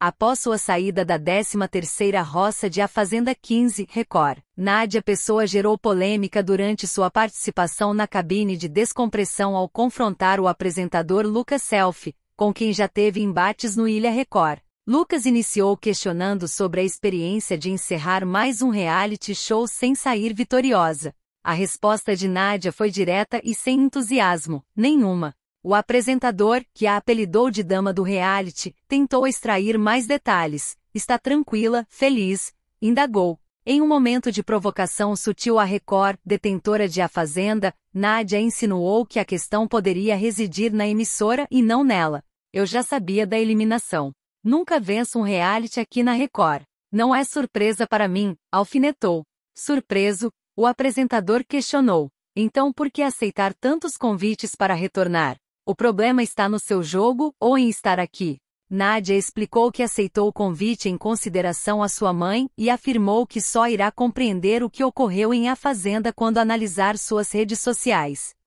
Após sua saída da 13ª roça de A Fazenda 15, Record, Nádia Pessoa gerou polêmica durante sua participação na cabine de descompressão ao confrontar o apresentador Lucas Self, com quem já teve embates no Ilha Record. Lucas iniciou questionando sobre a experiência de encerrar mais um reality show sem sair vitoriosa. A resposta de Nádia foi direta e sem entusiasmo, nenhuma. O apresentador, que a apelidou de Dama do Reality, tentou extrair mais detalhes. Está tranquila, feliz, indagou. Em um momento de provocação sutil à Record, detentora de A Fazenda, Nádia insinuou que a questão poderia residir na emissora e não nela. Eu já sabia da eliminação. Nunca venço um reality aqui na Record. Não é surpresa para mim, alfinetou. Surpreso, o apresentador questionou. Então por que aceitar tantos convites para retornar? O problema está no seu jogo ou em estar aqui. Nadia explicou que aceitou o convite em consideração à sua mãe e afirmou que só irá compreender o que ocorreu em A Fazenda quando analisar suas redes sociais.